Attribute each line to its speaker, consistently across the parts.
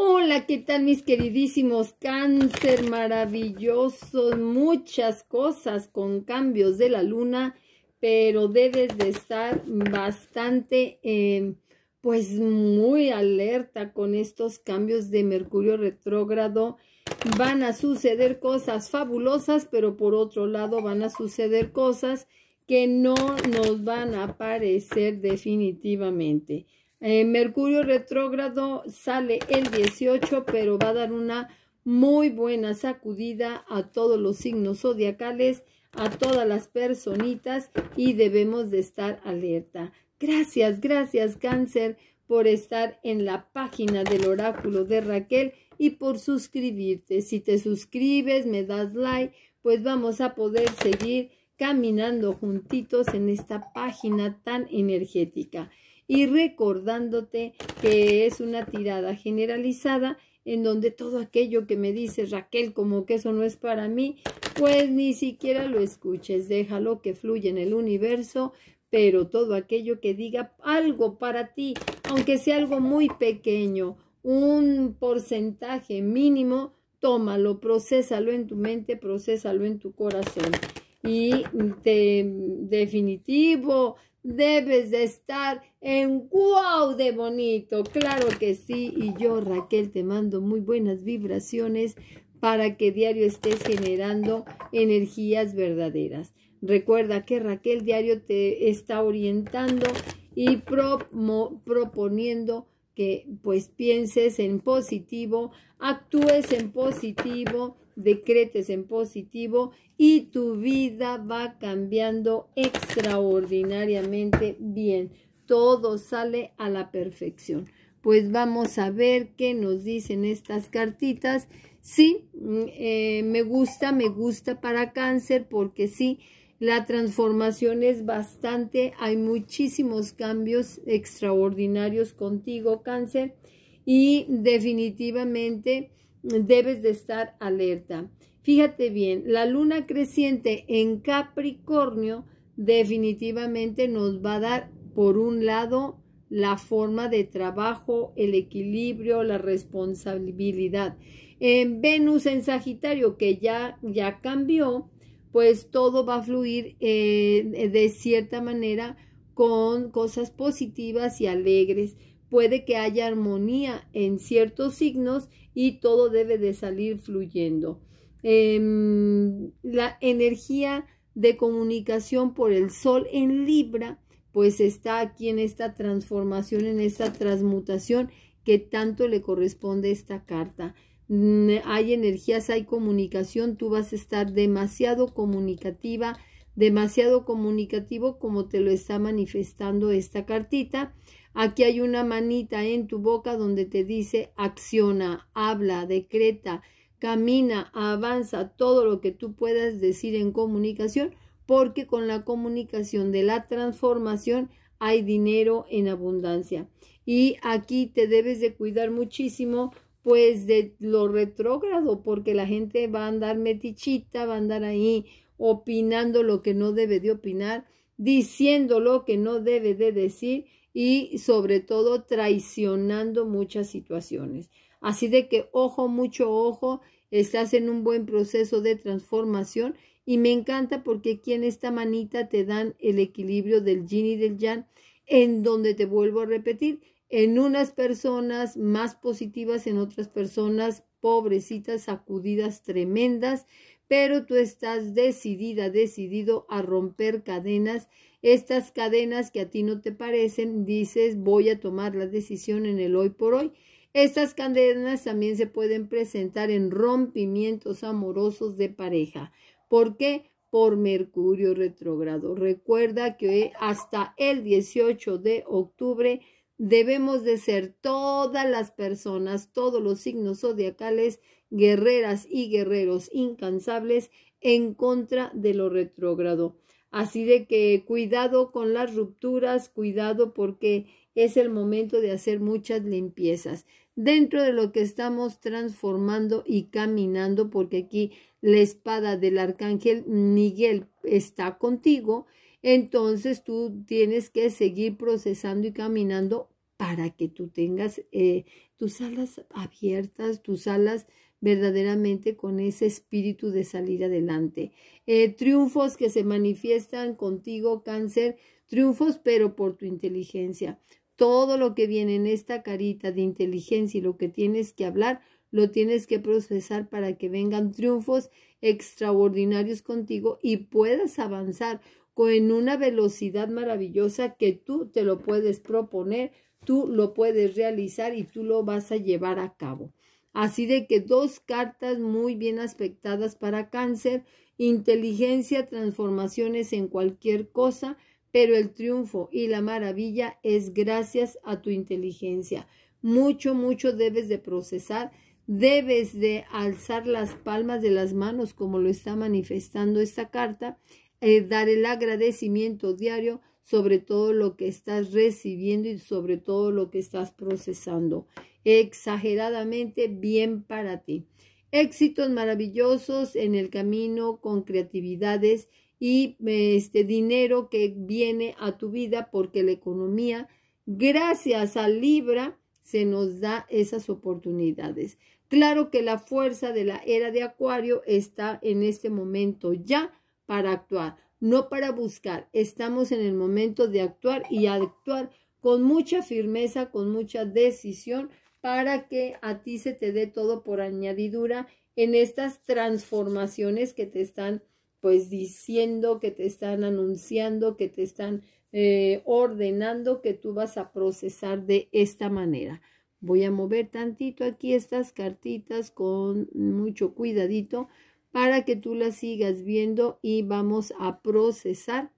Speaker 1: Hola, ¿qué tal mis queridísimos cáncer maravillosos? Muchas cosas con cambios de la luna, pero debes de estar bastante, em, pues muy alerta con estos cambios de Mercurio retrógrado. Van a suceder cosas fabulosas, pero por otro lado van a suceder cosas que no nos van a parecer definitivamente. Eh, Mercurio retrógrado sale el 18, pero va a dar una muy buena sacudida a todos los signos zodiacales, a todas las personitas y debemos de estar alerta. Gracias, gracias cáncer por estar en la página del oráculo de Raquel y por suscribirte. Si te suscribes, me das like, pues vamos a poder seguir caminando juntitos en esta página tan energética y recordándote que es una tirada generalizada en donde todo aquello que me dice Raquel como que eso no es para mí, pues ni siquiera lo escuches, déjalo que fluya en el universo, pero todo aquello que diga algo para ti, aunque sea algo muy pequeño, un porcentaje mínimo, tómalo, procésalo en tu mente, procésalo en tu corazón. Y definitivo, debes de estar en wow de bonito. Claro que sí. Y yo, Raquel, te mando muy buenas vibraciones para que diario estés generando energías verdaderas. Recuerda que Raquel Diario te está orientando y proponiendo que pues pienses en positivo, actúes en positivo, decretes en positivo y tu vida va cambiando extraordinariamente bien. Todo sale a la perfección. Pues vamos a ver qué nos dicen estas cartitas. Sí, mm, eh, me gusta, me gusta para cáncer porque sí, la transformación es bastante, hay muchísimos cambios extraordinarios contigo, cáncer, y definitivamente debes de estar alerta. Fíjate bien, la luna creciente en Capricornio definitivamente nos va a dar, por un lado, la forma de trabajo, el equilibrio, la responsabilidad. En Venus en Sagitario, que ya, ya cambió, pues todo va a fluir eh, de cierta manera con cosas positivas y alegres. Puede que haya armonía en ciertos signos y todo debe de salir fluyendo. Em, la energía de comunicación por el sol en Libra, pues está aquí en esta transformación, en esta transmutación que tanto le corresponde esta carta. Mm, hay energías, hay comunicación, tú vas a estar demasiado comunicativa, demasiado comunicativo como te lo está manifestando esta cartita. Aquí hay una manita en tu boca donde te dice acciona, habla, decreta, camina, avanza, todo lo que tú puedas decir en comunicación, porque con la comunicación de la transformación hay dinero en abundancia. Y aquí te debes de cuidar muchísimo pues de lo retrógrado, porque la gente va a andar metichita, va a andar ahí opinando lo que no debe de opinar diciendo lo que no debe de decir y sobre todo traicionando muchas situaciones. Así de que ojo, mucho ojo, estás en un buen proceso de transformación y me encanta porque aquí en esta manita te dan el equilibrio del yin y del yang, en donde te vuelvo a repetir, en unas personas más positivas, en otras personas pobrecitas, sacudidas tremendas, pero tú estás decidida, decidido a romper cadenas, estas cadenas que a ti no te parecen, dices voy a tomar la decisión en el hoy por hoy. Estas cadenas también se pueden presentar en rompimientos amorosos de pareja. ¿Por qué? Por Mercurio retrógrado. Recuerda que hasta el 18 de octubre debemos de ser todas las personas, todos los signos zodiacales guerreras y guerreros incansables en contra de lo retrógrado. Así de que cuidado con las rupturas, cuidado porque es el momento de hacer muchas limpiezas dentro de lo que estamos transformando y caminando, porque aquí la espada del arcángel Miguel está contigo, entonces tú tienes que seguir procesando y caminando para que tú tengas eh, tus alas abiertas, tus alas verdaderamente con ese espíritu de salir adelante. Eh, triunfos que se manifiestan contigo, cáncer, triunfos pero por tu inteligencia. Todo lo que viene en esta carita de inteligencia y lo que tienes que hablar, lo tienes que procesar para que vengan triunfos extraordinarios contigo y puedas avanzar con una velocidad maravillosa que tú te lo puedes proponer, tú lo puedes realizar y tú lo vas a llevar a cabo. Así de que dos cartas muy bien aspectadas para cáncer, inteligencia, transformaciones en cualquier cosa, pero el triunfo y la maravilla es gracias a tu inteligencia. Mucho, mucho debes de procesar, debes de alzar las palmas de las manos como lo está manifestando esta carta, eh, dar el agradecimiento diario sobre todo lo que estás recibiendo y sobre todo lo que estás procesando exageradamente bien para ti. Éxitos maravillosos en el camino con creatividades y este dinero que viene a tu vida porque la economía, gracias a Libra, se nos da esas oportunidades. Claro que la fuerza de la era de Acuario está en este momento ya para actuar, no para buscar. Estamos en el momento de actuar y actuar con mucha firmeza, con mucha decisión, para que a ti se te dé todo por añadidura en estas transformaciones que te están pues diciendo, que te están anunciando, que te están eh, ordenando que tú vas a procesar de esta manera. Voy a mover tantito aquí estas cartitas con mucho cuidadito para que tú las sigas viendo y vamos a procesar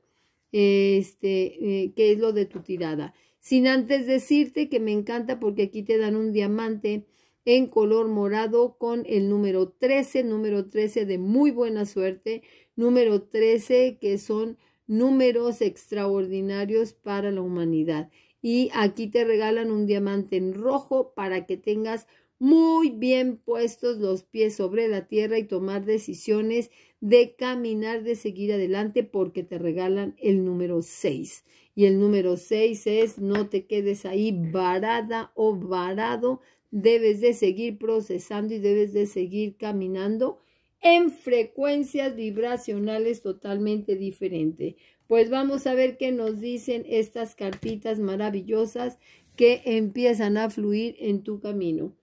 Speaker 1: este, eh, qué es lo de tu tirada sin antes decirte que me encanta porque aquí te dan un diamante en color morado con el número 13, número 13 de muy buena suerte, número 13 que son números extraordinarios para la humanidad. Y aquí te regalan un diamante en rojo para que tengas muy bien puestos los pies sobre la tierra y tomar decisiones de caminar, de seguir adelante, porque te regalan el número 6. Y el número 6 es no te quedes ahí varada o varado, debes de seguir procesando y debes de seguir caminando en frecuencias vibracionales totalmente diferentes. Pues vamos a ver qué nos dicen estas cartitas maravillosas que empiezan a fluir en tu camino.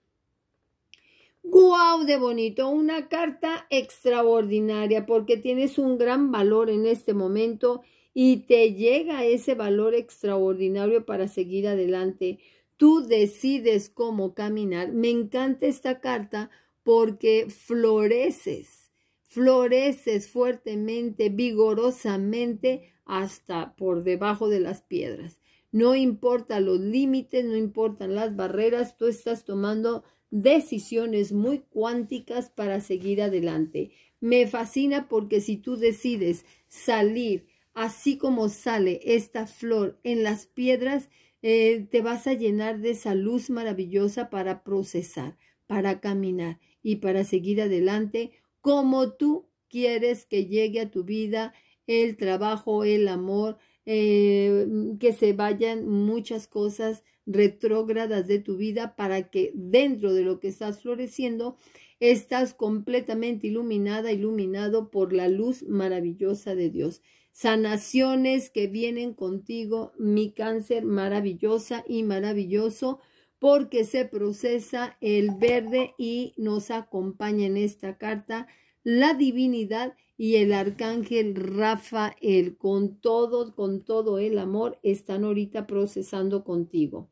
Speaker 1: ¡Guau! De bonito, una carta extraordinaria porque tienes un gran valor en este momento y te llega ese valor extraordinario para seguir adelante. Tú decides cómo caminar. Me encanta esta carta porque floreces, floreces fuertemente, vigorosamente, hasta por debajo de las piedras. No importa los límites, no importan las barreras, tú estás tomando decisiones muy cuánticas para seguir adelante. Me fascina porque si tú decides salir así como sale esta flor en las piedras, eh, te vas a llenar de esa luz maravillosa para procesar, para caminar y para seguir adelante como tú quieres que llegue a tu vida el trabajo, el amor, eh, que se vayan muchas cosas retrógradas de tu vida para que dentro de lo que estás floreciendo estás completamente iluminada, iluminado por la luz maravillosa de Dios. Sanaciones que vienen contigo, mi cáncer maravillosa y maravilloso, porque se procesa el verde y nos acompaña en esta carta la divinidad y el arcángel Rafael, con todo, con todo el amor, están ahorita procesando contigo.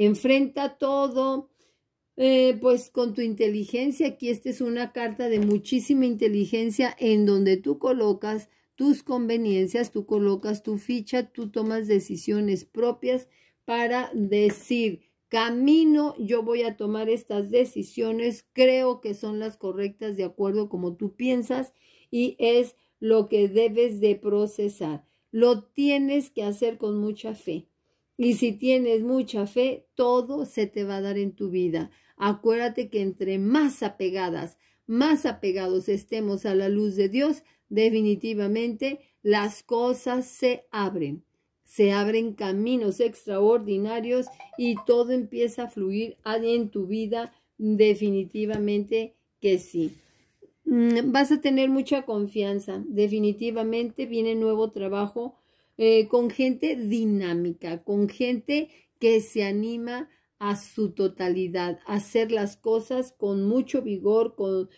Speaker 1: Enfrenta todo, eh, pues con tu inteligencia. Aquí esta es una carta de muchísima inteligencia en donde tú colocas tus conveniencias, tú colocas tu ficha, tú tomas decisiones propias para decir, camino, yo voy a tomar estas decisiones, creo que son las correctas de acuerdo como tú piensas y es lo que debes de procesar. Lo tienes que hacer con mucha fe. Y si tienes mucha fe, todo se te va a dar en tu vida. Acuérdate que entre más apegadas, más apegados estemos a la luz de Dios, definitivamente las cosas se abren. Se abren caminos extraordinarios y todo empieza a fluir en tu vida definitivamente que sí. Mm, vas a tener mucha confianza. Definitivamente viene nuevo trabajo eh, con gente dinámica, con gente que se anima a su totalidad, a hacer las cosas con mucho vigor, con,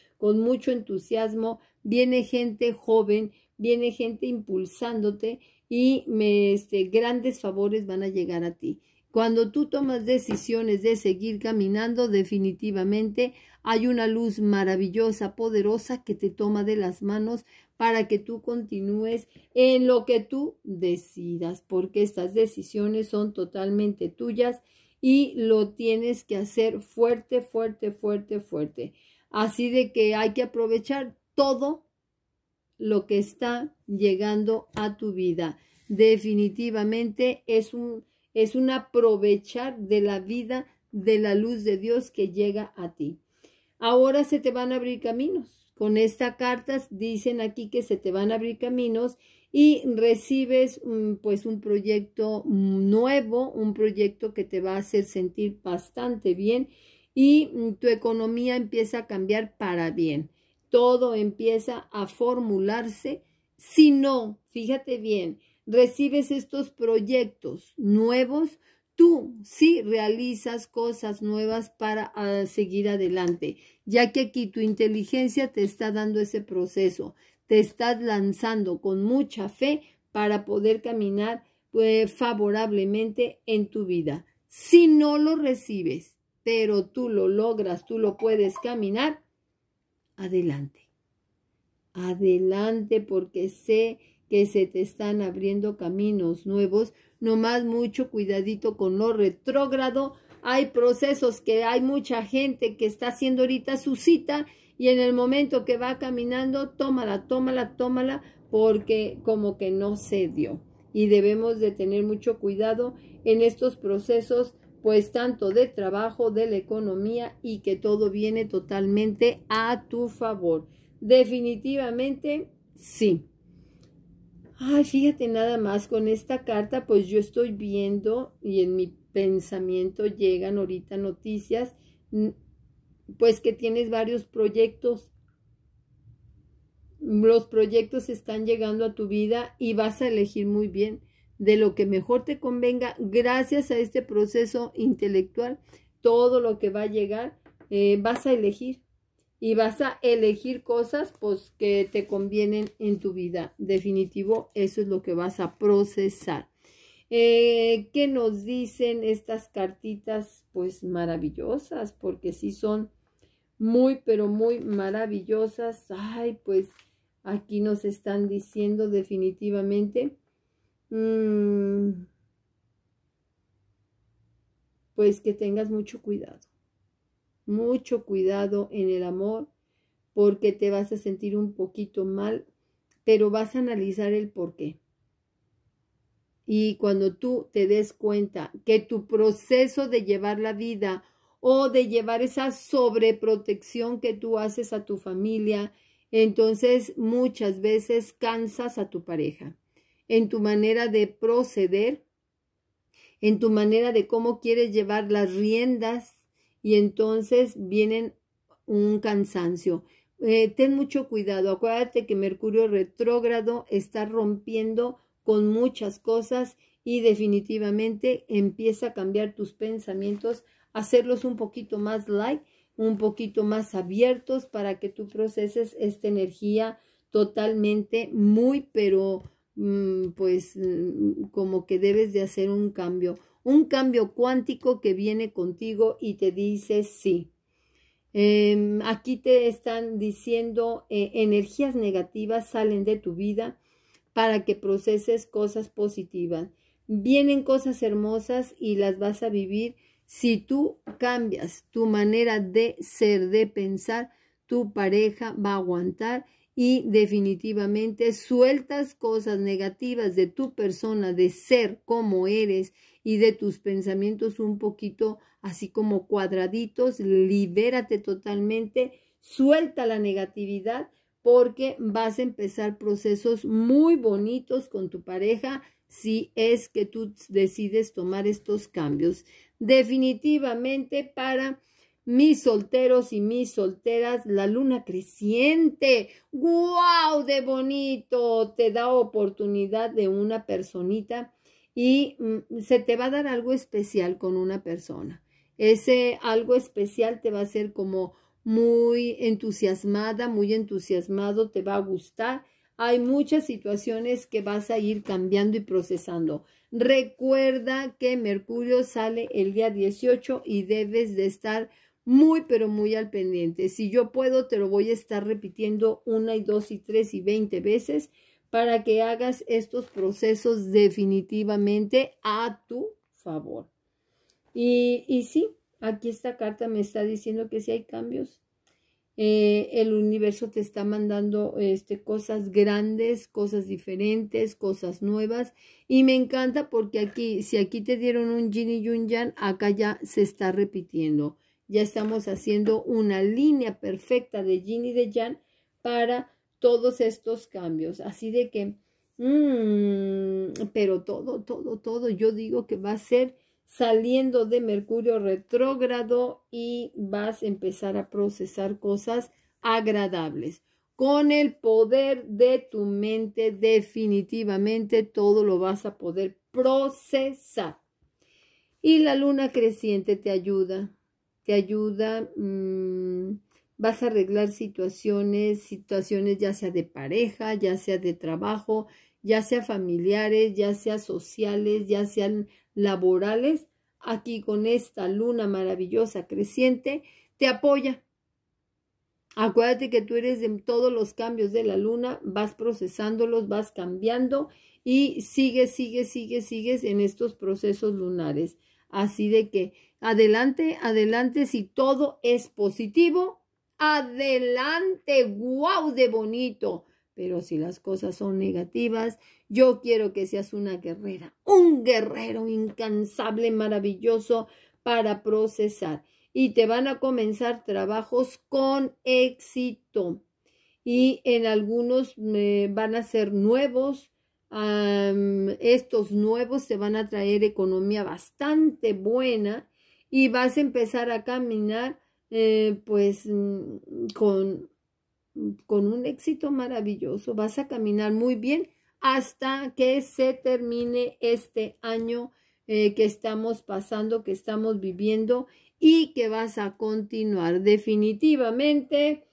Speaker 1: mucho entusiasmo. Viene gente joven, viene gente impulsándote y me, este, grandes favores van a llegar a ti. Cuando tú tomas decisiones de seguir caminando, definitivamente hay una luz maravillosa, poderosa, que te toma de las manos para que tú continúes en lo que tú decidas, porque estas decisiones son totalmente tuyas y lo tienes que hacer fuerte, fuerte, fuerte, fuerte. Así de que hay que aprovechar todo lo que está llegando a tu vida. Definitivamente es un, es un aprovechar de la vida, de la luz de Dios que llega a ti. Ahora se te van a abrir caminos con estas cartas dicen aquí que se te van a abrir caminos y recibes mm, pues un proyecto nuevo, un proyecto que te va a hacer sentir bastante bien y mm, tu economía empieza a cambiar para bien. Todo empieza a formularse. Si no, fíjate bien, recibes estos proyectos nuevos, tú sí realizas cosas nuevas para ah, seguir adelante, ya que aquí tu inteligencia te está dando ese proceso, te estás lanzando con mucha fe para poder caminar pues, favorablemente en tu vida. Si no lo recibes, pero tú lo logras, tú lo puedes caminar, adelante. Adelante porque sé que se te están abriendo caminos nuevos Nomás mucho cuidadito con lo retrógrado. Hay procesos que hay mucha gente que está haciendo ahorita su cita y en el momento que va caminando, tómala, tómala, tómala, porque como que no se dio. Y debemos de tener mucho cuidado en estos procesos pues tanto de trabajo, de la economía y que todo viene totalmente a tu favor. Definitivamente sí. Ay, fíjate nada más, con esta carta pues yo estoy viendo y en mi pensamiento llegan ahorita noticias, mm, pues que tienes varios proyectos. Los proyectos están llegando a tu vida y vas a elegir muy bien de lo que mejor te convenga gracias a este proceso intelectual. Todo lo que va a llegar eh, vas a elegir y vas a elegir cosas pues, que te convienen en tu vida. Definitivo, eso es lo que vas a procesar. Eh, ¿Qué nos dicen estas cartitas? Pues maravillosas, porque sí son muy, pero muy maravillosas. Ay, pues aquí nos están diciendo definitivamente. Mm, pues que tengas mucho cuidado mucho cuidado en el amor porque te vas a sentir un poquito mal, pero vas a analizar el por qué. Y cuando tú te des cuenta que tu proceso de llevar la vida o de llevar esa sobreprotección que tú haces a tu familia, entonces muchas veces cansas a tu pareja en tu manera de proceder, en tu manera de cómo quieres llevar las riendas y entonces vienen un cansancio. Eh, ten mucho cuidado, acuérdate que Mercurio retrógrado está rompiendo con muchas cosas y definitivamente empieza a cambiar tus pensamientos, hacerlos un poquito más light, un poquito más abiertos para que tú proceses esta energía totalmente muy, pero mm, pues mm, como que debes de hacer un cambio un cambio cuántico que viene contigo y te dice sí. Em, aquí te están diciendo eh, energías negativas salen de tu vida para que proceses cosas positivas. Vienen cosas hermosas y las vas a vivir si tú cambias tu manera de ser, de pensar, tu pareja va a aguantar y definitivamente sueltas cosas negativas de tu persona, de ser como eres y de tus pensamientos un poquito así como cuadraditos, libérate totalmente, suelta la negatividad porque vas a empezar procesos muy bonitos con tu pareja si es que tú decides tomar estos cambios. Definitivamente para mis solteros y mis solteras, la luna creciente. ¡Guau! ¡De bonito! Te da oportunidad de una personita y mm, se te va a dar algo especial con una persona. Ese algo especial te va a ser como muy entusiasmada, muy entusiasmado, te va a gustar. Hay muchas situaciones que vas a ir cambiando y procesando. Recuerda que Mercurio sale el día 18 y debes de estar muy, pero muy al pendiente. Si yo puedo, te lo voy a estar repitiendo una y dos y tres y veinte veces para que hagas estos procesos definitivamente a tu favor. Y, y sí, aquí esta carta me está diciendo que si hay cambios, eh, el universo te está mandando este, cosas grandes, cosas diferentes, cosas nuevas. Y me encanta porque aquí, si aquí te dieron un yin y un yang, acá ya se está repitiendo ya estamos haciendo una línea perfecta de yin y de Jan para todos estos cambios. Así de que, mm, pero todo, todo, todo, yo digo que va a ser saliendo de Mercurio retrógrado y vas a empezar a procesar cosas agradables. Con el poder de tu mente, definitivamente todo lo vas a poder procesar. Y la luna creciente te ayuda te ayuda, mm, vas a arreglar situaciones, situaciones ya sea de pareja, ya sea de trabajo, ya sea familiares, ya sea sociales, ya sean laborales. Aquí con esta luna maravillosa creciente, te apoya. Acuérdate que tú eres en todos los cambios de la luna, vas procesándolos, vas cambiando y sigues, sigues, sigues, sigues en estos procesos lunares. Así de que adelante, adelante, si todo es positivo, adelante, guau de bonito. Pero si las cosas son negativas, yo quiero que seas una guerrera, un guerrero incansable, maravilloso para procesar. Y te van a comenzar trabajos con éxito. Y en algunos eh, van a ser nuevos, estos nuevos te van a traer economía bastante buena y vas a empezar a caminar eh, pues mm, con, con un éxito maravilloso. Vas a caminar muy bien hasta que se termine este año eh, que estamos pasando, que estamos viviendo y que vas a continuar definitivamente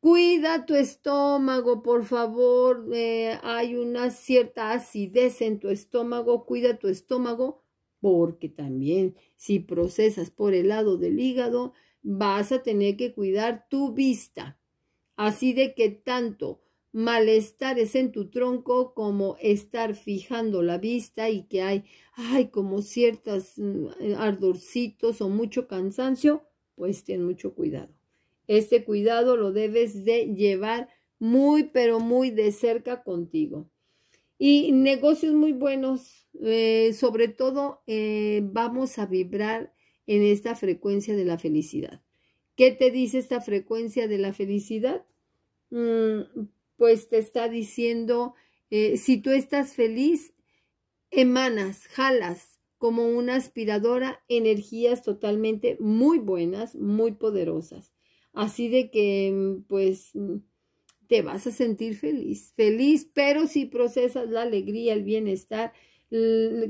Speaker 1: Cuida tu estómago, por favor. Eh, hay una cierta acidez en tu estómago. Cuida tu estómago porque también si procesas por el lado del hígado, vas a tener que cuidar tu vista. Así de que tanto malestares en tu tronco como estar fijando la vista y que hay, ay, como ciertos mm, ardorcitos o mucho cansancio, pues ten mucho cuidado. Este cuidado lo debes de llevar muy, pero muy de cerca contigo. Y negocios muy buenos, eh, sobre todo eh, vamos a vibrar en esta frecuencia de la felicidad. ¿Qué te dice esta frecuencia de la felicidad? Mm, pues te está diciendo, eh, si tú estás feliz, emanas, jalas como una aspiradora energías totalmente muy buenas, muy poderosas. Así de que, mm, pues, mm, te vas a sentir feliz, feliz, pero si procesas la alegría, el bienestar,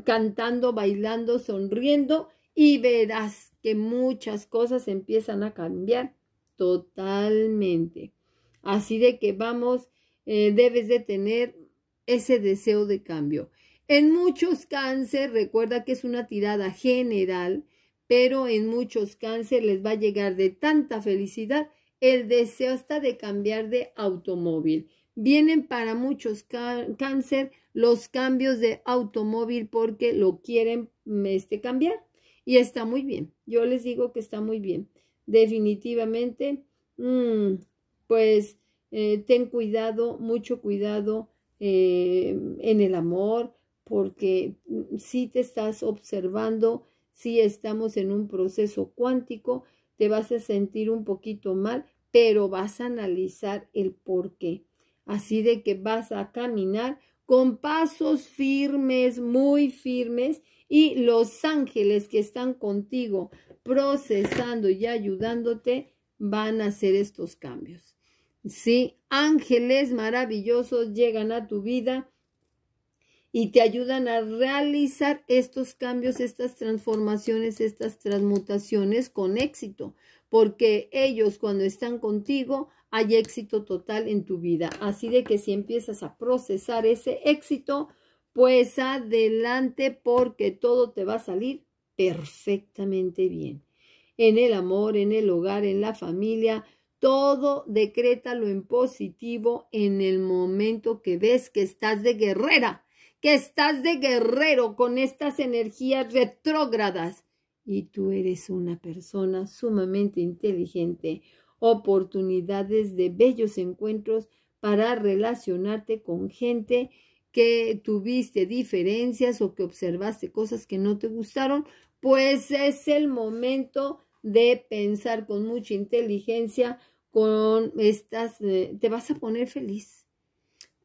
Speaker 1: cantando, bailando, sonriendo y verás que muchas cosas empiezan a cambiar totalmente. Así de que vamos, eh, debes de tener ese deseo de cambio. En muchos cáncer, recuerda que es una tirada general, pero en muchos cánceres les va a llegar de tanta felicidad el deseo hasta de cambiar de automóvil. Vienen para muchos cáncer los cambios de automóvil porque lo quieren mm, este, cambiar. Y está muy bien. Yo les digo que está muy bien. Definitivamente, mm, pues eh, ten cuidado, mucho cuidado eh, en el amor, porque mm, si te estás observando, si estamos en un proceso cuántico, te vas a sentir un poquito mal, pero vas a analizar el por qué. Así de que vas a caminar con pasos firmes, muy firmes, y los ángeles que están contigo procesando y ayudándote van a hacer estos cambios. Sí, ángeles maravillosos llegan a tu vida y te ayudan a realizar estos cambios, estas transformaciones, estas transmutaciones con éxito, porque ellos cuando están contigo hay éxito total en tu vida. Así de que si empiezas a procesar ese éxito, pues adelante porque todo te va a salir perfectamente bien. En el amor, en el hogar, en la familia, todo lo en positivo en el momento que ves que estás de guerrera que estás de guerrero con estas energías retrógradas y tú eres una persona sumamente inteligente. Oportunidades de bellos encuentros para relacionarte con gente que tuviste diferencias o que observaste cosas que no te gustaron, pues es el momento de pensar con mucha inteligencia, con estas, eh, te vas a poner feliz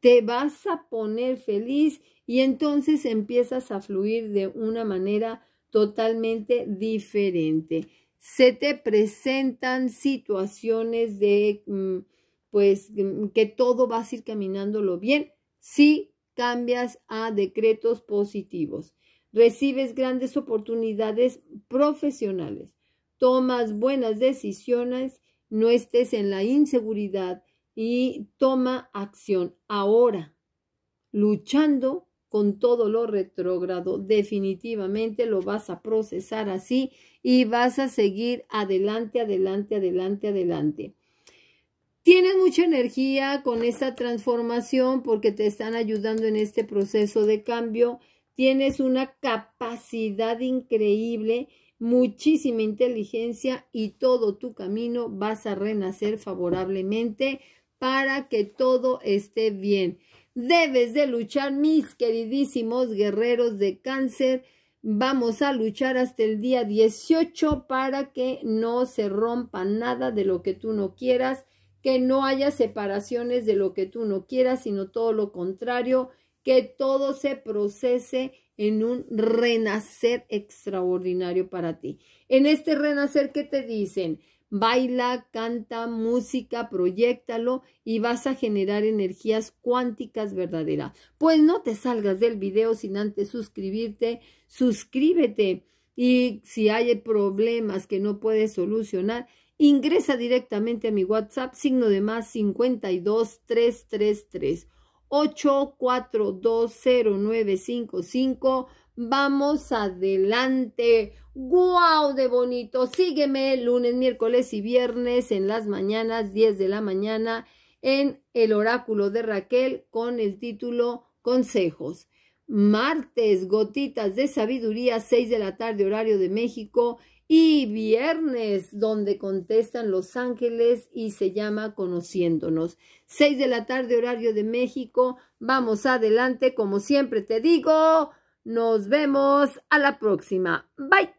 Speaker 1: te vas a poner feliz y entonces empiezas a fluir de una manera totalmente diferente. Se te presentan situaciones de, mm, pues, mm, que todo va a ir caminándolo bien si cambias a decretos positivos. Recibes grandes oportunidades profesionales. Tomas buenas decisiones. No estés en la inseguridad y toma acción ahora, luchando con todo lo retrógrado. Definitivamente lo vas a procesar así y vas a seguir adelante, adelante, adelante, adelante. Tienes mucha energía con esta transformación porque te están ayudando en este proceso de cambio. Tienes una capacidad increíble, muchísima inteligencia y todo tu camino vas a renacer favorablemente para que todo esté bien. Debes de luchar, mis queridísimos guerreros de cáncer. Vamos a luchar hasta el día 18 para que no se rompa nada de lo que tú no quieras, que no haya separaciones de lo que tú no quieras, sino todo lo contrario, que todo se procese en un renacer extraordinario para ti. En este renacer, ¿qué te dicen? Baila, canta, música, proyectalo y vas a generar energías cuánticas verdaderas. Pues no te salgas del video sin antes suscribirte, suscríbete y si hay problemas que no puedes solucionar, ingresa directamente a mi WhatsApp, signo de más 52 8420955 Vamos adelante. ¡Guau! ¡De bonito! Sígueme lunes, miércoles y viernes en las mañanas, 10 de la mañana, en el oráculo de Raquel con el título Consejos. Martes, gotitas de sabiduría, 6 de la tarde, horario de México. Y viernes, donde contestan los ángeles y se llama Conociéndonos. 6 de la tarde, horario de México. Vamos adelante, como siempre te digo. Nos vemos a la próxima. Bye.